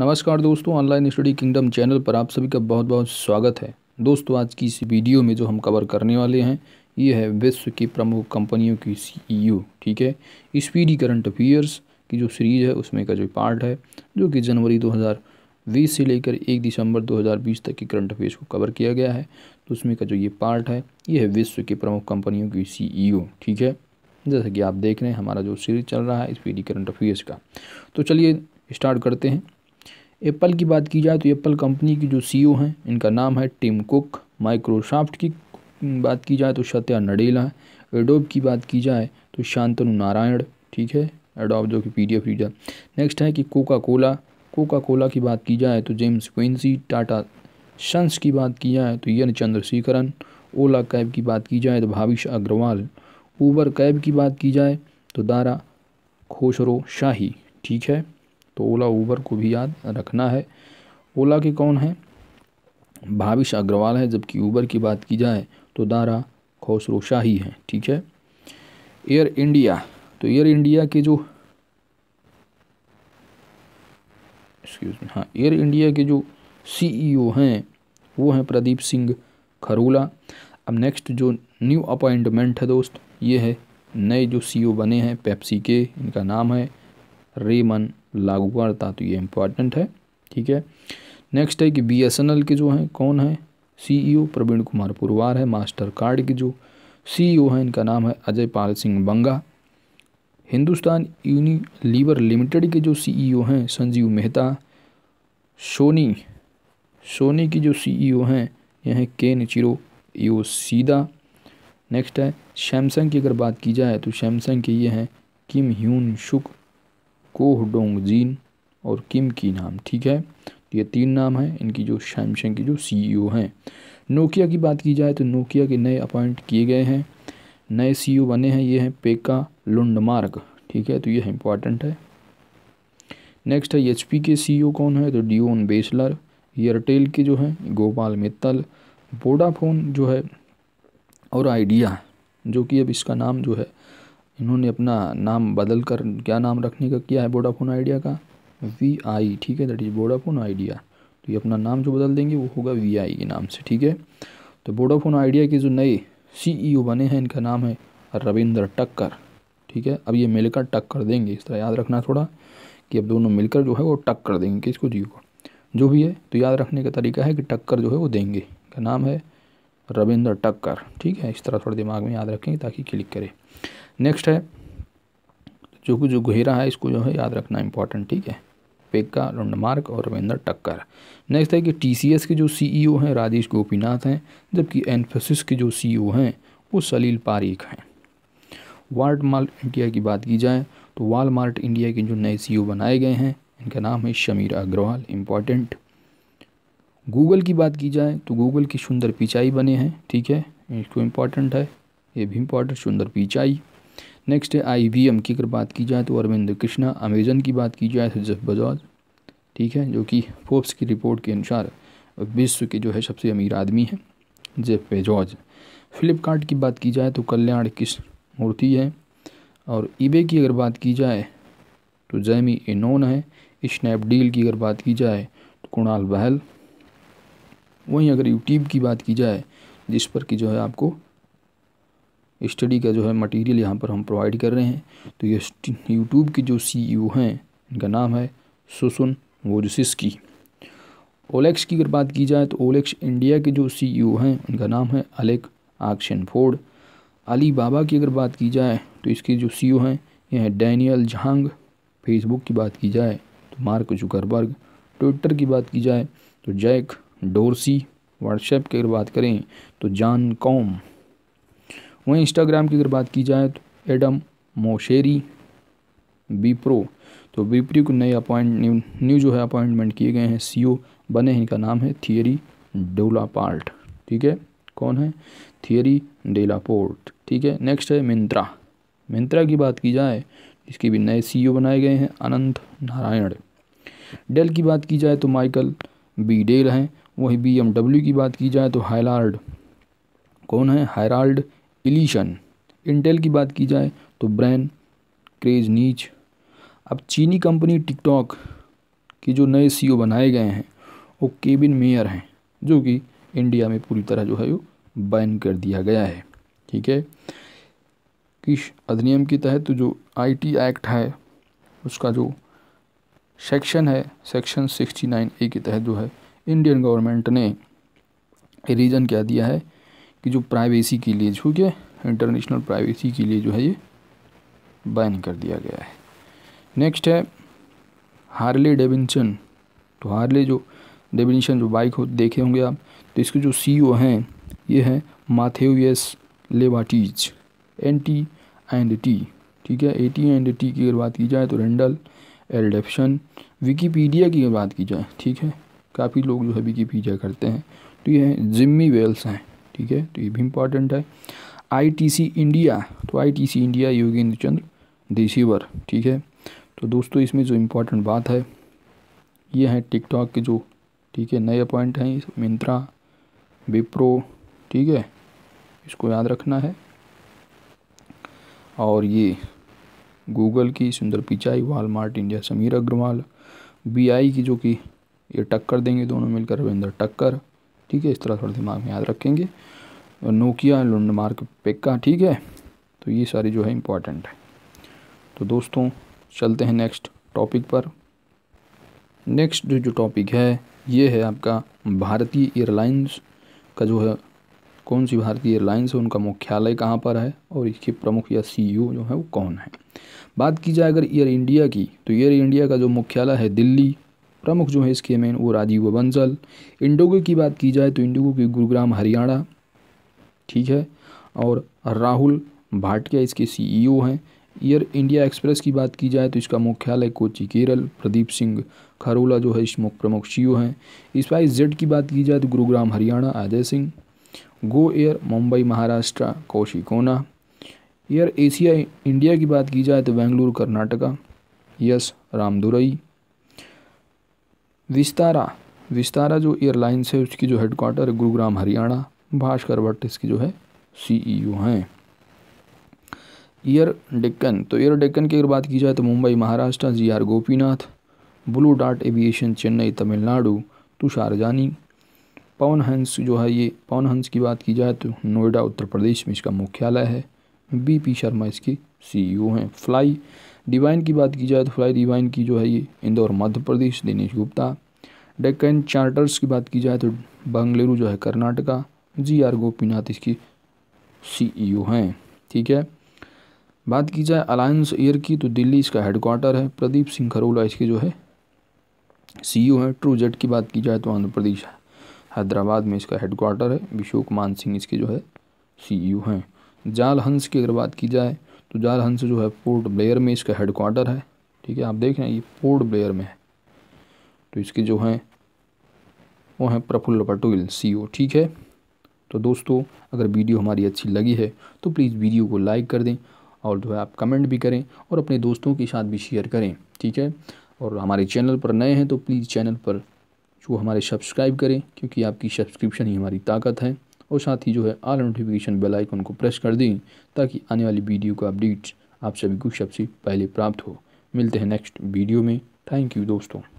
नमस्कार दोस्तों online study kingdom channel पर आप सभी का बहुत बहुत स्वागत है दोस्तों आज की इस वीडियो में जो हम कवर करने वाले हैं ये है विश्व की प्रमुख कंपनियों की सीईओ e ठीक है स्पीडी करंट अफेयर्स की जो सीरीज़ है उसमें का जो पार्ट है जो कि जनवरी 2020 से लेकर एक दिसंबर 2020 तक के करंट अफेयर्स को कवर किया गया है तो उसमें का जो ये पार्ट है ये है विश्व की प्रमुख कंपनियों की सीईओ e ठीक है जैसा कि आप देख रहे हैं हमारा जो सीरीज चल रहा है स्पीडी करंट अफेयर्स का तो चलिए स्टार्ट करते हैं एप्पल की बात की जाए तो एप्पल कंपनी की जो सीईओ हैं इनका नाम है टिम कुक माइक्रोसॉफ्ट की बात की जाए तो सत्या नडेला है एडोब की बात की जाए तो शांतनु नारायण ठीक है एडोब जो कि पीडीएफ रीडर नेक्स्ट है कि कोका कोला कोका कोला की बात की जाए तो जेम्स क्विंसी टाटा सन्स की बात की जाए तो यन चंद्रशेखरन ओला कैब की बात की जाए तो भाविश अग्रवाल ऊबर कैब की बात की जाए तो दारा खोशरो शाही ठीक है तो ओला ऊबर को भी याद रखना है ओला के कौन हैं भाविश अग्रवाल है जबकि ऊबर की बात की जाए तो दारा खौसरो शाही हैं ठीक है एयर इंडिया तो एयर इंडिया के जो एक्सक्यूज हाँ एयर इंडिया के जो सीईओ e हैं वो हैं प्रदीप सिंह खरोला अब नेक्स्ट जो न्यू अपॉइंटमेंट है दोस्त ये है नए जो सीईओ e बने हैं पेप्सी के इनका नाम है रेमन लागू करता तो ये इम्पॉर्टेंट है ठीक है नेक्स्ट है कि बी एस एन एल के जो हैं कौन है सीईओ e प्रवीण कुमार पुरवार है मास्टर कार्ड के जो सीईओ e हैं इनका नाम है अजय पाल सिंह बंगा हिंदुस्तान यूनिलीवर लिमिटेड के जो सीईओ e हैं संजीव मेहता सोनी सोनी की जो सीईओ हैं यह हैं केन चिरो यो सीधा नेक्स्ट है सैमसंग की अगर बात की जाए तो सैमसंग के ये हैं Kim Hyun Suk Koh Dong Jin और किम की नाम ठीक है तो ये तीन नाम हैं इनकी जो सैमसंग की जो सीईओ e हैं नोकिया की बात की जाए तो नोकिया के नए अपॉइंट किए गए हैं नए सीईओ e बने हैं ये हैं पेका लुंडमार्ग ठीक है तो यह इम्पॉर्टेंट है नेक्स्ट है एच के सीईओ e कौन है तो डिओन बेसलर एयरटेल के जो हैं गोपाल मित्तल वोडाफोन जो है और आइडिया जो कि अब इसका नाम जो है इन्होंने अपना नाम बदल कर क्या नाम रखने का किया है वोडाफोन आइडिया का वी आई ठीक है दैट इज़ वोडाफोन आइडिया तो ये अपना नाम जो बदल देंगे वो होगा वी आई के नाम से ठीक है तो वोडाफोन आइडिया के जो नए ओ e बने हैं इनका नाम है रविंद्र टक्कर ठीक है अब ये मिलकर टक कर देंगे इस तरह याद रखना थोड़ा कि अब दोनों मिलकर जो है वो टक कर देंगे किसको जियो को जो भी है तो याद रखने का तरीका है कि टक्कर जो है वो देंगे का नाम है रविंद्र टक्कर ठीक है इस तरह थोड़े दिमाग में याद रखें ताकि क्लिक करें नेक्स्ट है जो कि जो घेरा है इसको जो है याद रखना इंपॉर्टेंट ठीक है पेक्का लुंडमार्क और रविंद्र टक्कर नेक्स्ट है कि टीसीएस के जो सीईओ e हैं राजेश गोपीनाथ हैं जबकि एनफोसिस के जो सीईओ e हैं वो सलील पारीख हैं वाल्ट मार्ट इंडिया की बात की जाए तो वालमार्ट इंडिया के जो नए सीईओ e बनाए गए हैं इनका नाम है शमीर अग्रवाल इम्पॉर्टेंट गूगल की बात की जाए तो गूगल की सुंदर पिचाई बने हैं ठीक है इसको इम्पॉर्टेंट है ये भी इम्पॉर्टेंट सुंदर पिचाई नेक्स्ट है एम की अगर बात की जाए तो अरविंद कृष्णा अमेजन की बात की जाए तो जफ बजाज ठीक है जो कि फोर्ब्स की रिपोर्ट के अनुसार विश्व के जो है सबसे अमीर आदमी हैं जेफ बेजॉज फ्लिपकार्ट की बात की जाए तो कल्याण किस मूर्ति है और ईबे की अगर बात की जाए तो जैमी इनोन है स्नैपडील की अगर बात की जाए तो कुणाल बहल वहीं अगर यूट्यूब की बात की जाए जिस पर कि जो है आपको स्टडी का जो है मटेरियल यहाँ पर हम प्रोवाइड कर रहे हैं तो ये यूट्यूब की जो सी e हैं इनका नाम है सुसुन वोजिस की ओलेक्स की अगर बात की जाए तो ओलेक्स इंडिया के जो सी e हैं उनका नाम है अलेक आक्शन फोर्ड अली बाबा की अगर बात की जाए तो इसके जो सी e हैं ये हैं डैनियल झांग फेसबुक की बात की जाए तो मार्क जुकरबर्ग ट्विटर की बात की जाए तो जैक डोरसी व्हाट्सएप की अगर बात करें तो जान कॉम वहीं इंस्टाग्राम की अगर बात की जाए तो एडम मोशेरी बी प्रो तो बी को नए अपॉइंट न्यू, न्यू जो है अपॉइंटमेंट किए गए हैं सीईओ बने हैं इनका नाम है थियरी पार्ट ठीक है कौन है थियरी डेलापोर्ट ठीक है नेक्स्ट है मिंत्रा मिंत्रा की बात की जाए इसके भी नए सीईओ बनाए गए हैं अनंत नारायण डेल की बात की जाए तो माइकल बी डेल हैं वहीं बीएमडब्ल्यू की बात की जाए तो हायलार्ड कौन है हायराल्ड इलीशन इंटेल की बात की जाए तो ब्रैन क्रेज नीच अब चीनी कंपनी टिकटॉक की जो नए सीईओ e बनाए गए हैं वो केबिन मेयर हैं जो कि इंडिया में पूरी तरह जो है वो बैन कर दिया गया है ठीक है किस अधिनियम के तहत तो जो आईटी एक्ट है उसका जो सेक्शन है सेक्शन सिक्सटी नाइन ए के तहत जो है इंडियन गवर्नमेंट ने रीज़न क्या दिया है कि जो प्राइवेसी के लिए ठीक है इंटरनेशनल प्राइवेसी के लिए जो है ये बैन कर दिया गया है नेक्स्ट है हार्ले डेविनसन तो हार्ले जो डेविनसन जो बाइक हो देखे होंगे आप तो इसके जो सीईओ e हैं ये हैं माथेवियस लेवाटीज एन टी एंड टी ठीक है ए टी एंड टी की अगर बात की जाए तो रेंडल एलडेप्शन विकीपीडिया की अगर बात की जाए ठीक है काफ़ी लोग जो है भी की पीछा करते हैं तो ये हैं जिम्मी वेल्स हैं ठीक है तो ये भी इम्पॉर्टेंट है आईटीसी इंडिया तो आईटीसी इंडिया योगेंद्र चंद्र देशीवर ठीक है तो दोस्तों इसमें जो इम्पोर्टेंट बात है ये हैं टिकटॉक के जो ठीक है नए अपॉइंट हैं मिंत्रा विप्रो ठीक है इसको याद रखना है और ये गूगल की सुंदर पिचाई वालमार्ट इंडिया समीर अग्रवाल बीआई की जो कि ये टक्कर देंगे दोनों मिलकर रविंदर टक्कर ठीक है इस तरह थोड़ा दिमाग में याद रखेंगे नोकिया लुंडमार्क पिक्का ठीक है तो ये सारी जो है इम्पॉर्टेंट है तो दोस्तों चलते हैं नेक्स्ट टॉपिक पर नेक्स्ट जो जो टॉपिक है ये है आपका भारतीय एयरलाइंस का जो है कौन सी भारतीय एयरलाइंस है उनका मुख्यालय कहाँ पर है और इसके प्रमुख या सी e जो है वो कौन है बात की जाए अगर एयर इंडिया की तो एयर इंडिया का जो मुख्यालय है दिल्ली प्रमुख जो है इसके मेन वो राजीव बंसल इंडोगो की बात की जाए तो इंडोगो के गुरुग्राम हरियाणा ठीक है और राहुल भाटिया इसके सीईओ e हैं एयर इंडिया एक्सप्रेस की बात की जाए तो इसका मुख्यालय कोची केरल प्रदीप सिंह खरोला जो है इस मुख्य प्रमुख सीईओ e हैं स्पाइस जेड की बात की जाए तो गुरुग्राम हरियाणा अजय सिंह गो एयर मुंबई महाराष्ट्र कौशिकोना एयर एशिया इंडिया की बात की जाए तो बेंगलुरु कर्नाटका यस रामदुरई विस्तारा विस्तारा जो एयरलाइंस है उसकी जो हेडक्वार्टर है गुरुग्राम हरियाणा भास्कर भट्ट इसकी जो है सीईओ e हैं एयर डेक्कन तो एयर डेक्कन की अगर बात की जाए तो Mumbai Maharashtra G R Gopinath blue dart aviation Chennai Tamil Nadu Tushar Jani Pawan हंस जो है ये पवन हंस की बात की जाए तो नोएडा उत्तर प्रदेश में इसका मुख्यालय है बीपी शर्मा इसकी सीईओ e हैं फ्लाई डिवाइन की बात की जाए तो फ्लाई डिवाइन की जो है ये इंदौर मध्य प्रदेश दिनेश गुप्ता डेक्कन चार्टर्स की बात की जाए तो बंगलुरु जो है कर्नाटका जी आर गोपीनाथ इसकी सीईओ e हैं ठीक है बात की जाए अलायंस एयर की तो दिल्ली इसका हेडक्वार्टर है प्रदीप सिंह खरोला इसके जो है सीईओ e हैं ट्रू जेट की बात की जाए तो आंध्र प्रदेश हैदराबाद में इसका हेडक्वार्टर है विशोक मान सिंह इसके जो है सीईओ हैं जाल हंस की अगर बात की जाए तो जाल हंस जो है पोर्ट ब्लेयर में इसका हेड क्वार्टर है ठीक है आप देख रहे हैं ये पोर्ट ब्लेयर में है तो इसके जो हैं वो हैं प्रफुल्ल पटोल सी e ठीक है तो दोस्तों अगर वीडियो हमारी अच्छी लगी है तो प्लीज़ वीडियो को लाइक कर दें और जो है आप कमेंट भी करें और अपने दोस्तों के साथ भी शेयर करें ठीक है और हमारे चैनल पर नए हैं तो प्लीज़ चैनल पर जो हमारे सब्सक्राइब करें क्योंकि आपकी सब्सक्रिप्शन ही हमारी ताकत है और साथ ही जो है आल नोटिफिकेशन बेल आइकन को प्रेस कर दें ताकि आने वाली वीडियो का अपडेट्स आप सभी को सबसे पहले प्राप्त हो मिलते हैं नेक्स्ट वीडियो में थैंक यू दोस्तों